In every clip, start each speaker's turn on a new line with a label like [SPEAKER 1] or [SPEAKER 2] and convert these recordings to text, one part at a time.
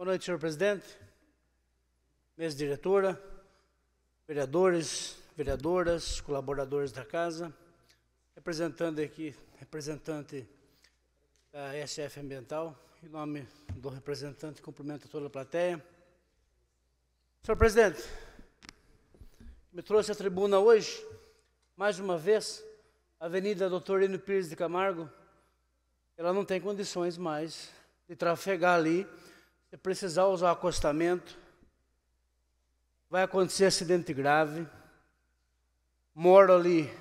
[SPEAKER 1] Boa noite, senhor presidente, mesa diretora, vereadores, vereadoras, colaboradores da casa, representando aqui, representante da SF Ambiental, em nome do representante, cumprimento a toda a plateia. Senhor presidente, me trouxe à tribuna hoje, mais uma vez, a Avenida Doutor Enio Pires de Camargo, ela não tem condições mais de trafegar ali se precisar usar acostamento, vai acontecer acidente grave. Moro ali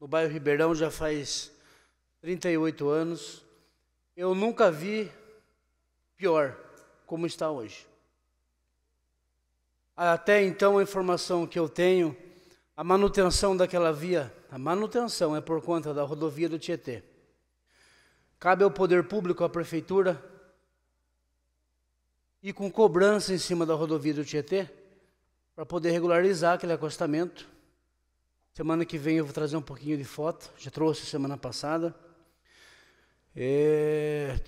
[SPEAKER 1] no bairro Ribeirão já faz 38 anos. Eu nunca vi pior como está hoje. Até então, a informação que eu tenho, a manutenção daquela via, a manutenção é por conta da rodovia do Tietê. Cabe ao poder público, à prefeitura, e com cobrança em cima da rodovia do Tietê para poder regularizar aquele acostamento. Semana que vem eu vou trazer um pouquinho de foto, já trouxe semana passada. É,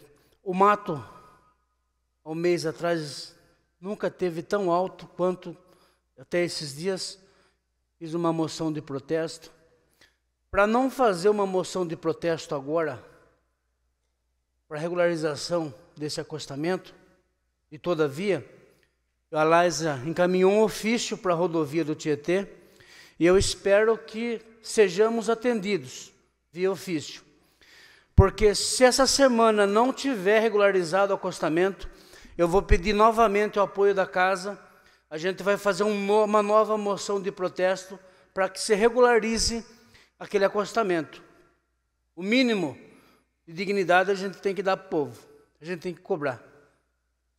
[SPEAKER 1] o mato, há um mês atrás, nunca teve tão alto quanto até esses dias. Fiz uma moção de protesto. Para não fazer uma moção de protesto agora, para regularização desse acostamento, e todavia, a Laisa encaminhou um ofício para a rodovia do Tietê e eu espero que sejamos atendidos via ofício. Porque se essa semana não tiver regularizado o acostamento, eu vou pedir novamente o apoio da casa. A gente vai fazer uma nova moção de protesto para que se regularize aquele acostamento. O mínimo de dignidade a gente tem que dar para o povo, a gente tem que cobrar.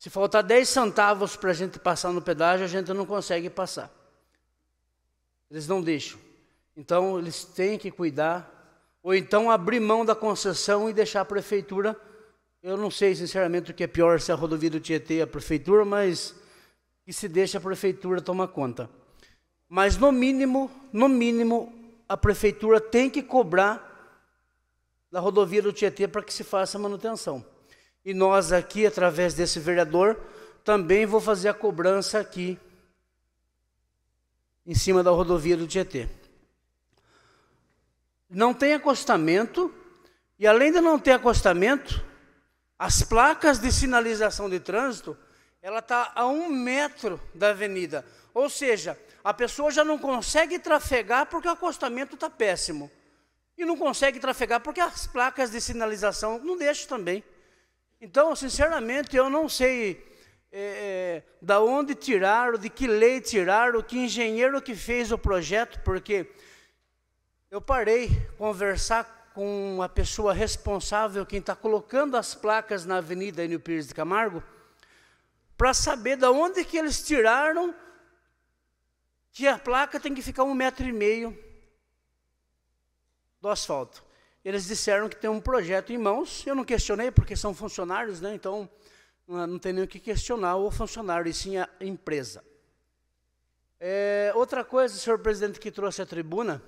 [SPEAKER 1] Se faltar 10 centavos para a gente passar no pedágio, a gente não consegue passar. Eles não deixam. Então, eles têm que cuidar, ou então abrir mão da concessão e deixar a prefeitura. Eu não sei, sinceramente, o que é pior, se é a rodovia do Tietê a prefeitura, mas que se deixa a prefeitura tomar conta. Mas, no mínimo, no mínimo, a prefeitura tem que cobrar da rodovia do Tietê para que se faça a manutenção. E nós aqui, através desse vereador, também vou fazer a cobrança aqui, em cima da rodovia do Tietê. Não tem acostamento, e além de não ter acostamento, as placas de sinalização de trânsito, ela está a um metro da avenida. Ou seja, a pessoa já não consegue trafegar porque o acostamento está péssimo. E não consegue trafegar porque as placas de sinalização não deixam também. Então, sinceramente, eu não sei é, é da onde tiraram, de que lei tiraram, que engenheiro que fez o projeto, porque eu parei conversar com a pessoa responsável, quem está colocando as placas na Avenida Enio Pires de Camargo, para saber da onde que eles tiraram que a placa tem que ficar um metro e meio do asfalto. Eles disseram que tem um projeto em mãos. Eu não questionei, porque são funcionários, né? então não tem nem o que questionar o funcionário, e sim a empresa. É, outra coisa, senhor presidente, que trouxe à tribuna,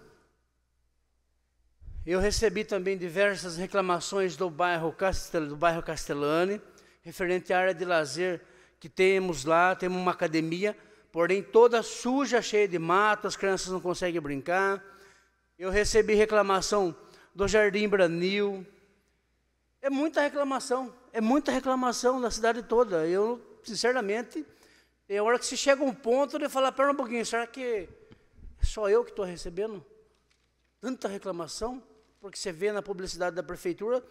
[SPEAKER 1] eu recebi também diversas reclamações do bairro, Castel, do bairro Castellani, referente à área de lazer que temos lá, temos uma academia, porém toda suja, cheia de mato, as crianças não conseguem brincar. Eu recebi reclamação do Jardim Branil. É muita reclamação, é muita reclamação na cidade toda. Eu, sinceramente, é hora que se chega a um ponto de falar, pera um pouquinho, será que é só eu que estou recebendo tanta reclamação? Porque você vê na publicidade da prefeitura,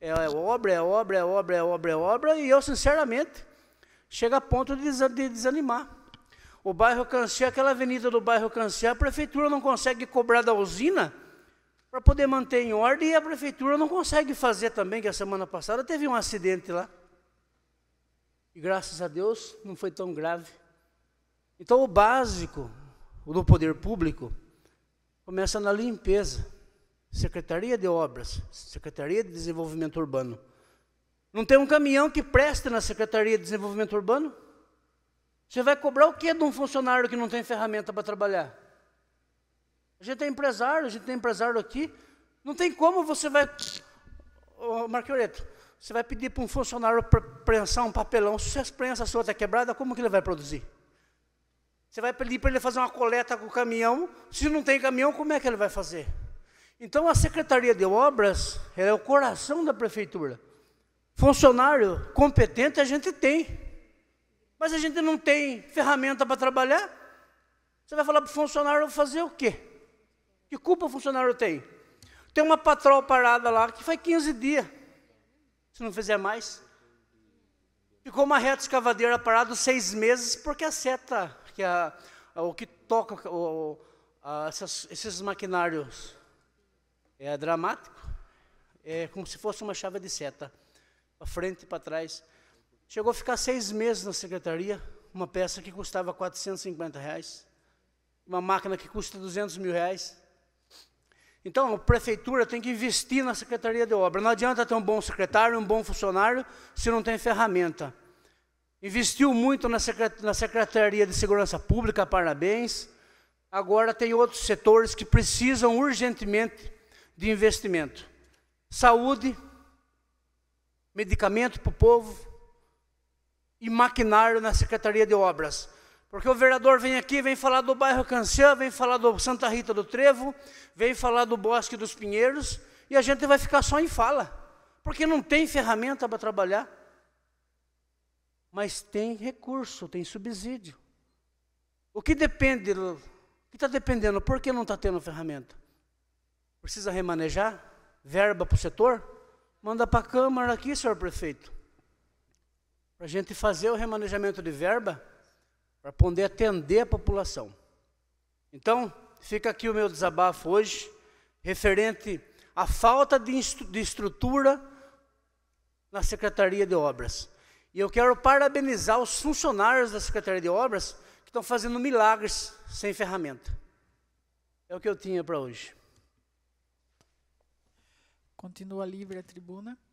[SPEAKER 1] é, é, obra, é obra, é obra, é obra, é obra, e eu, sinceramente, chega a ponto de desanimar. O bairro Canciá, aquela avenida do bairro Canciá, a prefeitura não consegue cobrar da usina para poder manter em ordem e a prefeitura não consegue fazer também, que a semana passada teve um acidente lá. E graças a Deus não foi tão grave. Então o básico do poder público começa na limpeza. Secretaria de Obras, Secretaria de Desenvolvimento Urbano. Não tem um caminhão que preste na Secretaria de Desenvolvimento Urbano? Você vai cobrar o que de um funcionário que não tem ferramenta para trabalhar? A gente é empresário, a gente tem empresário aqui. Não tem como você vai. Ô, Marquioreto, você vai pedir para um funcionário prensar um papelão. Se a prensa sua está quebrada, como que ele vai produzir? Você vai pedir para ele fazer uma coleta com o caminhão. Se não tem caminhão, como é que ele vai fazer? Então a Secretaria de Obras é o coração da prefeitura. Funcionário competente a gente tem. Mas a gente não tem ferramenta para trabalhar. Você vai falar para o funcionário fazer o quê? Que culpa o funcionário tem? Tem uma patroa parada lá que faz 15 dias. Se não fizer mais. Ficou uma reta escavadeira parada seis meses porque a seta, que o que toca o, a, essas, esses maquinários é dramático. É como se fosse uma chave de seta. Para frente e para trás. Chegou a ficar seis meses na secretaria, uma peça que custava 450 reais, uma máquina que custa 200 mil reais. Então, a prefeitura tem que investir na secretaria de obra. Não adianta ter um bom secretário, um bom funcionário, se não tem ferramenta. Investiu muito na, Secretaria de Segurança Pública, parabéns. Agora tem outros setores que precisam urgentemente de investimento. Saúde, medicamento para o povo e maquinário na Secretaria de Obras. Porque o vereador vem aqui, vem falar do bairro Canciã, vem falar do Santa Rita do Trevo, vem falar do Bosque dos Pinheiros, e a gente vai ficar só em fala, porque não tem ferramenta para trabalhar. Mas tem recurso, tem subsídio. O que depende, o que está dependendo, por que não está tendo ferramenta? Precisa remanejar? Verba para o setor? Manda para a Câmara aqui, senhor prefeito. Para a gente fazer o remanejamento de verba para poder atender a população. Então, fica aqui o meu desabafo hoje, referente à falta de, de estrutura na Secretaria de Obras. E eu quero parabenizar os funcionários da Secretaria de Obras que estão fazendo milagres sem ferramenta. É o que eu tinha para hoje. Continua livre a tribuna.